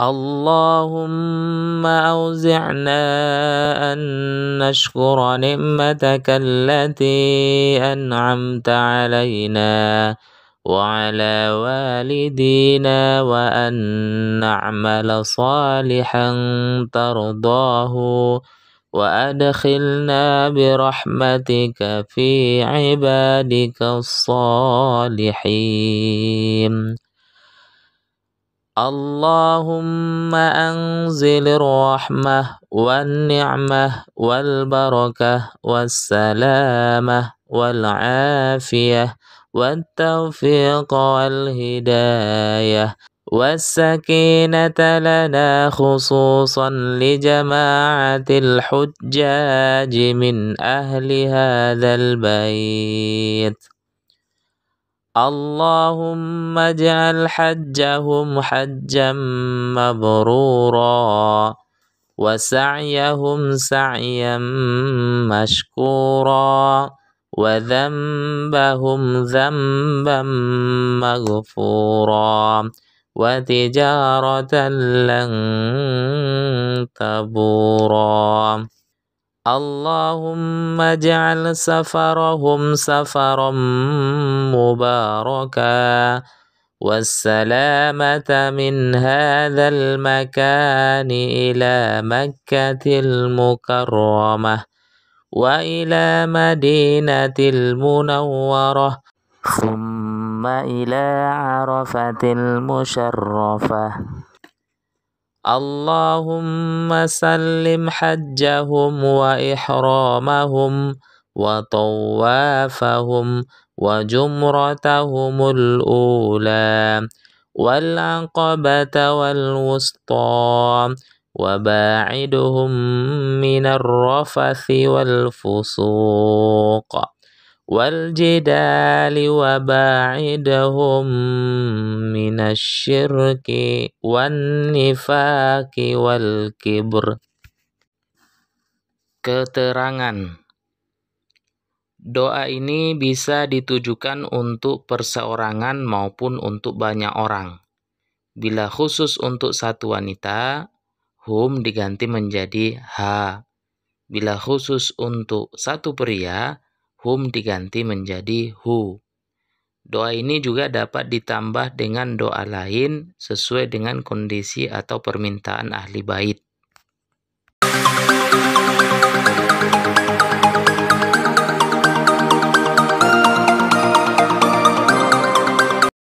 اللهم أوزعنا أن نشكر نعمتك التي أنعمت علينا وعلى والدينا وأن نعمل صالحا ترضاه وأدخلنا برحمتك في عبادك الصالحين اللهم أنزل الرحمة والنعمة والبركة والسلامة والعافية والتوفيق والهداية والسكينة لنا خصوصا لجماعة الحجاج من أهل هذا البيت اللهم اجعل حجهم حجا مبرورا وسعيهم سعيا مشكورا وذنبهم ذنبا مغفورا وتجارة لن تبورا اللهم اجعل سفرهم سفرا مباركا والسلامة من هذا المكان إلى مكة المكرمة وإلى مدينة المنورة ثم إلى عرفة المشرفة اللهم سلم حجهم وإحرامهم وطوافهم وجمرتهم الأولى والعقبة والوسطى وباعدهم من الرفث والفسوق والجدال وباعدهم من الشرك والنفاق والكبر Keterangan Doa ini bisa ditujukan untuk perseorangan maupun untuk banyak orang. Bila khusus untuk satu wanita, hum diganti menjadi ha. Bila khusus untuk satu pria, hum diganti menjadi hu. Doa ini juga dapat ditambah dengan doa lain sesuai dengan kondisi atau permintaan ahli bait.